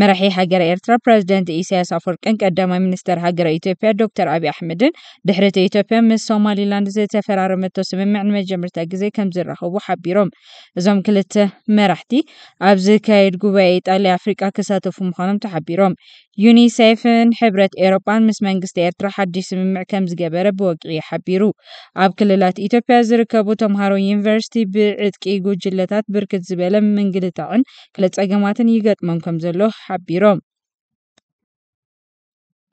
መራሒ ሃገረ ኤርትራ ፕረዚደንት ኢሳያስ ኣፈወርቅን ቀዳማይ ሚኒስተር ሃገረ ኢትዮጵያ ዶክተር ኣብዪ ኣሕመድን ድሕሪቲ ኢትዮጵያ ምስ ሶማሊላንድ ዝተፈራረመቶ ስምምዕ ንመጀመርታ ግዜ ከም ዝራኸቡ ሓቢሮም እዞም ክልተ መራሕቲ ኣብ ዝካየድ ጉባኤ ኢጣልያ ኣፍሪቃ ክሳተፉ ምዃኖም ተሓቢሮም ዩኒሴፍን ሕብረት ኤሮጳን ምስ መንግስቲ ኤርትራ ሓድሽ ስምምዕ ከም ዝገበረ ብወቅሪ ሓቢሩ ኣብ ክልላት ኢትዮጵያ ዝርከቡ ተምሃሮ ዩኒቨርሲቲ ብዕጥቂ ጉጅለታት ብርክት ዝበለ ምንግልታዕን ክለ ፀገማትን ይገጥሞም ከም ዘሎ ሓቢሮም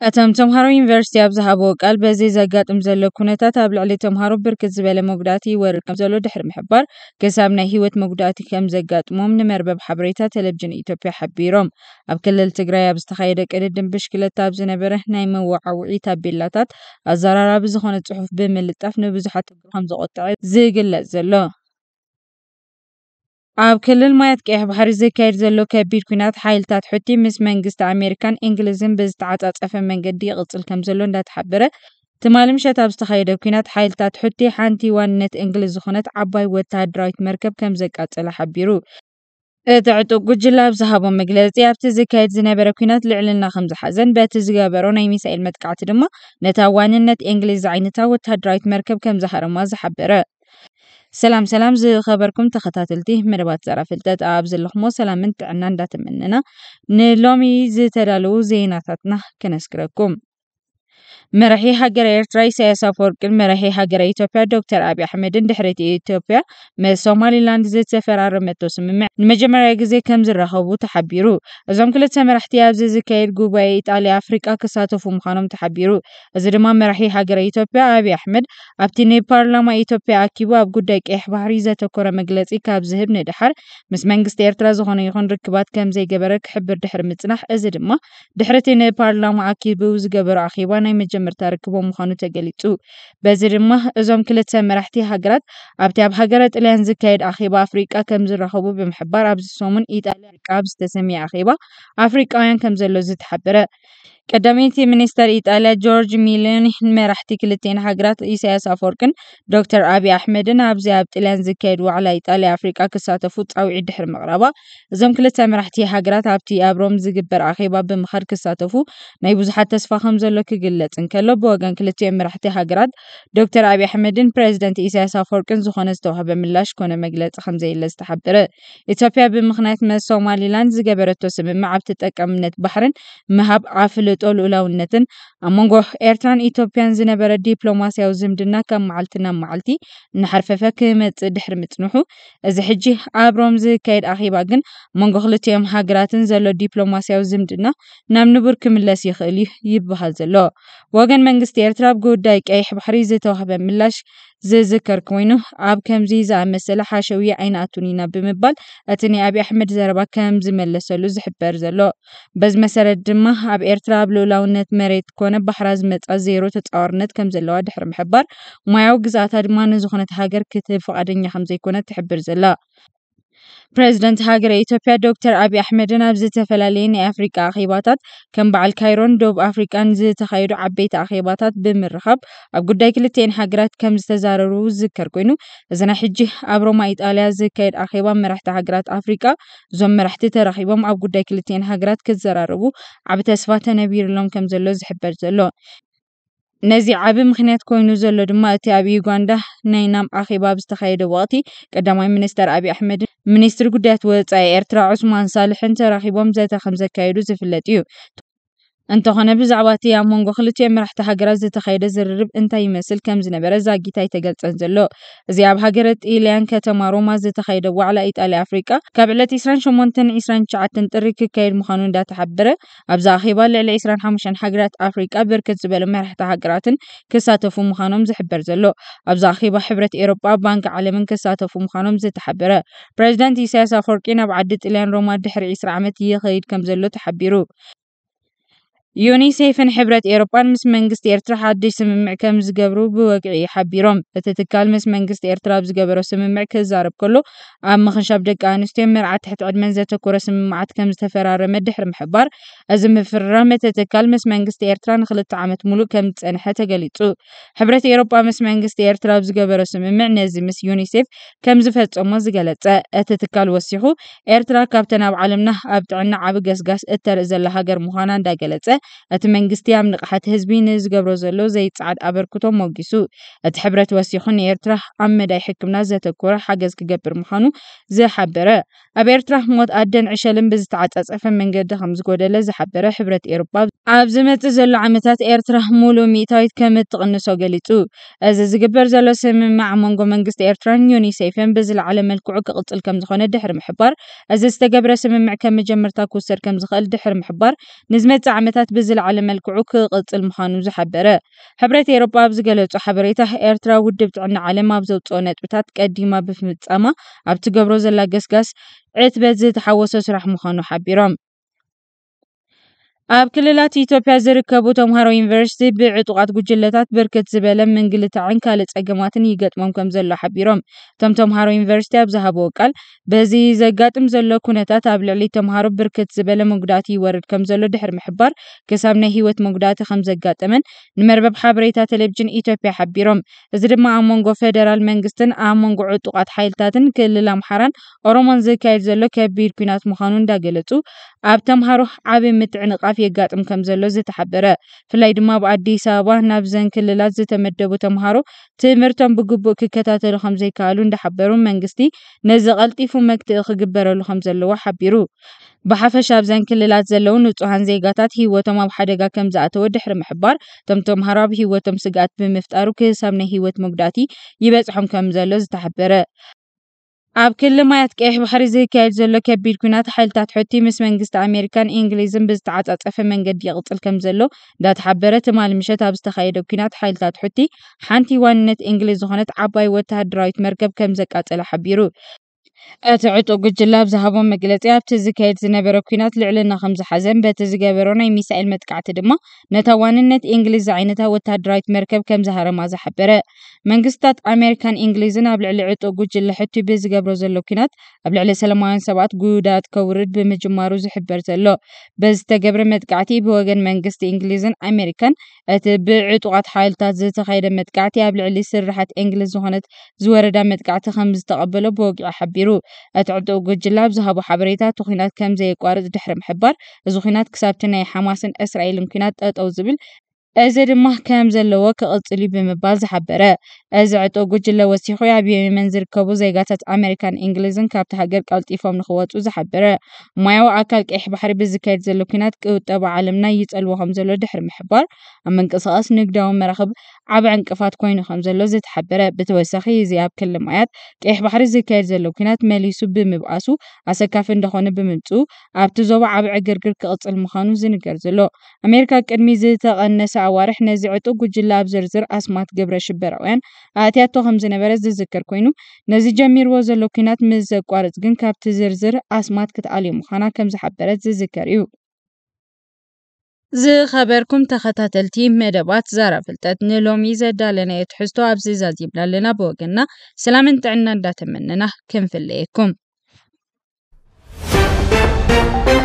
እቶም ተምሃሮ ዩኒቨርሲቲ ኣብ ዝሃቦ ቃል በዚ ዘጋጥም ዘሎ ኩነታት ኣብ ልዕሊ ተምሃሮ ብርክት ዝበለ መጉዳእቲ ይወርድ ከም ዘሎ ድሕሪ ምሕባር ክሳብ ናይ ሂወት መጉዳእቲ ከም ዘጋጥሞም ንመርበብ ሓበሬታ ቴሌቭዥን ኢትዮጵያ ሓቢሮም ኣብ ክልል ትግራይ ኣብ ዝተኻየደ ቅድድም ብሽክለታ ኣብ ዝነበረ ናይ መወዓውዒ ታቤላታት ኣዘራራቢ ዝኾነ ፅሑፍ ብምልጣፍ ንብዙሓት ችግር ከም ዘቆጥዐ ዝግለፅ ዘሎ أب كل المايات كه بحر زكير زلو كبير كنات حيل تات حتي مس منجست أمريكان إنجليزين بز تعت أتف من جدي قط الكم زلو نت حبره تمالم شت أبز تخيل كنات حيل تات حتي حنتي وان نت إنجليز خنات عباي وتاد رايت مركب كم زك أت على حبيرو تعتو قجل لاب زهاب ومقلاتي أبت زكايت زنابرا كنات لعلنا خمز حزن بات زقابرون أي ميسا المدكعة دما نتاوان النت إنجليز عينتا وتاد رايت مركب كم زهر ما زحبره سلام سلام زي خبركم تخطات التيه مربات زرا فلتات آب زي اللخمو سلام انت تعنان دات مننا نلومي زي ترالو زي ناتتنا كنسكركم መራሒ ሃገረ ኤርትራ ኢሳያስ ኣፈወርቅን መራሒ ሃገረ ኢትዮጵያ ዶክተር ኣብዪ ኣሕመድን ድሕሪቲ ኢትዮጵያ ምስ ሶማሊላንድ ዝተፈራረመቶ ስምምዕ ንመጀመርያ ግዜ ከም ዝራኸቡ ተሓቢሩ እዞም ክልተ መራሕቲ ኣብዚ ዝካየድ ጉባኤ ኢጣልያ ኣፍሪቃ ክሳተፉ ምዃኖም ተሓቢሩ እዚ ድማ መራሒ ሃገረ ኢትዮጵያ ኣብዪ ኣሕመድ ኣብቲ ናይ ፓርላማ ኢትዮጵያ ኣኪቡ ኣብ ጉዳይ ቀይሕ ባህሪ ዘተኮረ መግለፂ ካብ ዝህብ ንድሓር ምስ መንግስቲ ኤርትራ ዝኾነ ይኹን ርክባት ከም ዘይገበረ ክሕብር ድሕሪ ምፅናሕ እዚ ድማ ድሕርቲ ንፓርላማ ኣኪቡ ዝገበሮ ኣኼባ ናይ ክጅምር ተረክቦ ምዃኑ ተገሊጹ በዚ ድማ እዞም ክልተ መራሕቲ ሃገራት ኣብቲ ኣብ ሃገረ ጣልያን ዝካየድ ኣኼባ ኣፍሪቃ ከም ዝራኸቡ ብምሕባር ኣብዚ ሰሙን ኢጣልያ ካብ ዝተሰሚዐ ኣኼባ ኣፍሪቃውያን ከም ዘሎ ዝተሓበረ ቀዳመይቲ ሚኒስተር ኢጣልያ ጆርጅ ሚሎኒ መራሕቲ ክልተን ሃገራት ኢሳያስ ኣፈወርቅን ዶክተር ኣብዪ ኣሕመድን ኣብዚ ኣብ ጣልያን ዝካየድ ዋዕላ ኢጣልያ ኣፍሪቃ ክሳተፉ ጻዊዒት ድሕሪ ምቕራባ እዞም ክልተ መራሕቲ ሃገራት ኣብቲ ኣብ ሮም ዝግበር ኣኼባ ብምኻድ ክሳተፉ ናይ ብዙሓት ተስፋ ከም ዘሎ ክግለጽ እንከሎ ብወገን ክልቲኦም መራሕቲ ሃገራት ዶክተር ኣብዪ ኣሕመድን ፕረዚደንት ኢሳያስ ኣፈወርቅን ዝኾነ ዝተዋህበ ምላሽ ኮነ መግለጺ ከምዘየለ ዝተሓብረ ኢትዮጵያ ብምኽንያት መስ ሶማሊላንድ ዝገበረቶ ስምምዕ ኣብ ተጠቃምነት ባሕርን ምሃብ ኣፍልጦ ተመርጦ ልኡላውነትን ኣብ መንጎ ኤርትራን ኢትዮጵያን ዝነበረ ዲፕሎማስያዊ ዝምድና ካብ መዓልቲ ናብ መዓልቲ እናሓርፈፈ ክመፅእ ድሕሪ ምፅንሑ እዚ ሕጂ ኣብሮም ዝካየድ ኣኼባ ግን መንጎ ክልቲኦም ሃገራትን ዘሎ ዲፕሎማስያዊ ዝምድና ናብ ንቡር ክምለስ ይኽእል እዩ ይበሃል ዘሎ ወገን መንግስቲ ኤርትራ ብጉዳይ ቀይሕ ባሕሪ ዝተዋህበ ምላሽ ዝዝከር ኮይኑ ኣብ ከምዚ ዝኣመሰለ ሓሸዊ ዓይነ ኣቱኒና ብምባል እቲ ና ኣብዪ ኣሕመድ ዘረባ ከምዝመለሰሉ ዝሕበር ዘሎ በዚ መሰረት ድማ ኣብ ኤርትራ ኣብ ልውላውነት መሬት ኮነ ባሕራ ዝመፃ ዜሮ ተፃወርነት ከም ዘለዋ ድሕሪ ምሕባር ሞያዊ ግዛኣታ ድማ ንዝኮነት ሃገር ክትብ ፍቃደኛ ከምዘይኮነ ትሕብር ዘሎ ፕረዚደንት ሃገረ ኢትዮጵያ ዶክተር ኣብዪ ኣሕመድን ኣብ ዝተፈላለየ ናይ ኣፍሪቃ ኣኼባታት ከም በዓል ካይሮን ደቡብ ኣፍሪቃን ዝተኻየዱ ዓበይቲ ኣኼባታት ብምርኻብ ኣብ ጉዳይ ክልተኤን ሃገራት ከም ዝተዛረሩ ዝዝከር ኮይኑ እዚ ናይ ሕጂ ኣብ ሮማ ኢጣልያ ዝካየድ ኣኼባ መራሕቲ ሃገራት ኣፍሪቃ እዞም መራሕቲ ተራኺቦም ኣብ ጉዳይ ክልተኤን ሃገራት ክዘራረቡ ዓብ ተስፋ ተነቢሩሎም ከም ዘሎ ዝሕበር ዘሎ ነዚ ዓብ ምክንያት ኮይኑ ዘሎ ድማ እቲ ኣብ ዩጋንዳ ናይ ናም ኣኼባ ብዝተካየደ ወቅቲ ቀዳማይ ሚኒስተር ኣብዪ ኣሕመድን ሚኒስትሪ ጉዳያት ወፃኢ ኤርትራ ዑስማን ሳልሕን ተራኪቦም ዘተ ከም ዘካየዱ ዝፍለጥ እዩ እንተኾነ ብዛዕባ እቲ ኣብ መንጎ ክልቲኦ መራሕቲ ሃገራት ዝተኻየደ ዝርርብ እንታይ ይመስል ከም ዝነበረ ዛጊታ ይተገልፀን ዘሎ እዚ ኣብ ሃገረ ጣልያን ከተማ ሮማ ዝተኻየደ ዋዕላ ኢጣልያ ኣፍሪቃ ካብ ዕለት 2829 ጥሪ ክካየድ ምዃኑ እንዳተሓበረ ኣብዛ ኣኼባ ልዕሊ 25 ሃገራት ኣፍሪቃ ብርክት ዝበሉ መራሕቲ ሃገራትን ክሳተፉ ምዃኖም ዝሕበር ዘሎ ኣብዛ ኣኼባ ሕብረት ኤሮጳ ባንኪ ዓለምን ክሳተፉ ምዃኖም ዝተሓበረ ፕረዚዳንት ኢሳያስ ኣፈወርቂ ናብ ዓዲ ጣልያን ሮማ ድሕሪ 20 ዓመት ይኸይድ ከም ዘሎ ተሓቢሩ ዩኒሴፍን ሕብረት ኤሮጳን ምስ መንግስቲ ኤርትራ ሓድሽ ስምምዕ ከም ዝገብሩ ብወግዒ ሓቢሮም እቲ ትካል ምስ መንግስቲ ኤርትራ ብዝገበሮ ስምምዕ ክዛረብ ከሎ ኣብ ምኽንሻብ ደቂ ኣንስትዮ መርዓ ትሕቲ ዕድመን ዘተኮረ ስምምዓት ከም ዝተፈራረመ ድሕሪ ምሕባር እዚ ምፍርራም እቲ ትካል ምስ መንግስቲ ኤርትራ ንክልተ ዓመት ሙሉእ ከም ዝፀንሐ ተገሊጹ ሕብረት ኤሮጳ ምስ መንግስቲ ኤርትራ ብዝገበሮ ስምምዕ ነዚ ምስ ዩኒሴፍ ከም ዝፈፀሞ ዝገለፀ እቲ ትካል ወሲኹ ኤርትራ ካብተን ኣብ ዓለምና ኣብ ጥዕና ዓብ ገስጋስ እተርኢ ዘላ ሃገር ምዃና እንዳገለፀ أت منجستي عم نقحت هزبين إز قبرو زلو زي تسعد أبركتو موجسو أت حبرة وسيخون إيرتراح عم مدى يحكمنا زيت الكورة حاجز كقبر مخانو زي حبرة أب إيرتراح موت أدن عشالن بزتعات أسعف من قد خمز قودلة زي حبرة حبرة إيروبا أب زمت زلو عمتات إيرتراح مولو ميتايت كمت تغنسو قليتو أز زي قبر زلو سمم مع منقو منجست إيرتراح نيوني سيفين بزل عالم الكوعو كقلت الكم زخون الدحر محبار أز استقبر سمم مع كم جمرتاكو سر كم زخل الدحر محبار نزمت عمتات ሕቡራት ብዝለዓለ መልክዑ ክቕፅል ምዃኑ ዝሓበረ ሕብረት ኤሮጳ ኣብ ዝገለጹ ሓበሬታ ኤርትራ ውድብ ጥዕና ዓለም ኣብ ዘውፅኦ ነጥብታት ቀዲማ ብፍጻማ ኣብ ትገብሮ ዘላ ገስጋስ ዕትበት ዝተሓወሶ ስራሕ ምዃኑ ሓቢሮም أب كللات إثيوبيا زرقة بوتامهارو إنفرستي بعطوقات جلتات بركت زبالة من قلت عن كالت أقماتن يقات ممكم زلو حبيروم تم تامهارو إنفرستي أبزهابو قال بزي زقات مزلو كونتات أبلعلي تامهارو بركت زبالة مقداتي ورد كم زلو دحر محبار كساب نهيوت مقداتي خمزة قات أمن نمر بب حابريتا تلبجن إثيوبيا حبيروم زرب ما أمونغو فيدرال منغستن أمونغو عطوقات حيلتاتن كللام حران أرومان زكايل زلو كبير كونات مخانون دا قلتو ኣብ ተምሃሮ ዓብ ምጥዕንቓፍ የጋጥም ከም ዘሎ ዝተሓበረ ብፍላይ ድማ ብኣዲስ ኣበባ ናብዘን ክልላት ዝተመደቡ ተምሃሮ ትምህርቶም ብግቡእ ክከታተሉ ከም ዘይከኣሉ እንዳሓበሩ መንግስቲ ነዚ ቀልጢፉ መክትኢ ክግበረሉ ከም ዘለዎ ሓቢሩ ብሓፈሻ ኣብዘን ክልላት ዘለው ንፁሃን ዜጋታት ሂወቶም ኣብ ሓደጋ ከም ዝኣተወ ድሕሪ ምሕባር እቶም ተምሃሮ ኣብ ሂወቶም ስጋኣት ብምፍጣሩ ክሳብ ናይ ሂወት መጉዳእቲ ይበፅሖም ከም ዘሎ ዝተሓበረ ኣብ ክልል ማይ ኣትቀይሕ ባሕሪ ዝካየድ ዘሎ ከቢድ ኩናት ሓይልታት ሕቲ ምስ መንግስቲ ኣሜሪካን እንግሊዝን ብዝተዓፃፀፈ መንገዲ ይቕፅል ከም ዘሎ እንዳተሓበረ ትማሊ ምሸት ኣብ ዝተኻየደ ኩናት ሓይልታት ሕቲ ሓንቲ ዋንነት እንግሊዝ ዝኾነት ዓባይ ወተሃደራዊት መርከብ ከም ዘቃፀለ ሓቢሩ اتعطو قجلاب زهابون مقلتي ابت زكايت زنبرو كينات لعلنا خمزة حزن بات زقابرونا يميسا المتقعة دما نتاوان النت انجليز عينتها وتادرايت مركب كم زهارة ما زحبرة من قستات امريكان انجليزنا ابلع لعطو قجل حتو بزقابرو زلو كينات ابلع لسلمان سبات قودات كورد بمجمارو زحبرت اللو بز تقبر متقعة بوغن من قست انجليزن امريكان اتبعطو قط حالتات زي تخيد متقعة ابلع لسرحة انجليز هونت زوردا متقعة خمز تقبلو بوقع حبيرو ነይሩ እቲ ዕድኡ ጉጅላብ ዝሃቦ ሓበሬታት ኩናት ከም ዘየቋርፅ ድሕሪ ምሕባር እዚ ኩናት ክሳብቲ ናይ ሓማስን እስራኤልን ኩናት ጠጠው ዝብል እዚ ድማ ከም ዘለዎ ክቕጽል እዩ ብምባል ዝሓበረ። እዚ ዕጡቕ ጉጅለ ወሲኹ ኣብ የመን ዝርከቡ ዜጋታት ኣሜሪካን እንግሊዝን ካብቲ ሃገር ቀልጢፎም ንኽወፁ ዝሓበረ። ማያዊ ኣካል ቀይሕ ባሕሪ ብዝካየድ ዘሎ ኩናት ቅውጠባ ዓለምና ይጸልዎ ከምዘሎ ድሕሪ ምሕባር ኣብ ምንቅስቓስ ንግዳዊ መራኽብ ዓቢ ዕንቅፋት ኮይኑ ከምዘሎ ዝተሓበረ። ብተወሳኺ እዚ ኣብ ክልል ማያት ቀይሕ ባሕሪ ዝካየድ ዘሎ ኩናት መሊሱ ብምብኣሱ ኣሰካፊ እንደኾነ ብምምጽኡ ኣብቲ ዞባ ዓቢ ዕግርግር ክቕጽል ምዃኑ ዝንገር ዘሎ። ኣሜሪካ ቅድሚ ዝተቐነሰ ኣዋርሕ ነዚ ዕጡቅ ጉጅለ ኣብ ዝርዝር ኣስማት ገብረ ሽበራውያን ኣእትያቶ ከም ዝነበረ ዝዝክር ኮይኑ ነዚ ጀሚርዎ ዘሎ ኩናት ምስ ዘቋርፅ ግን ካብቲ ዝርዝር ኣስማት ክትኣልዩ ምዃና ከም ዝሓበረት ዝዝከር እዩ ዝኸበርኩም ተኸታተልቲ መደባት ዛራ ፍልጠት ንሎሚ ዘዳለናዮ ትሕዝቶ ኣብዚ ዛዚብና ኣለና ብወገና ሰላምን ጥዕና እንዳተመነና ክንፍለየኩም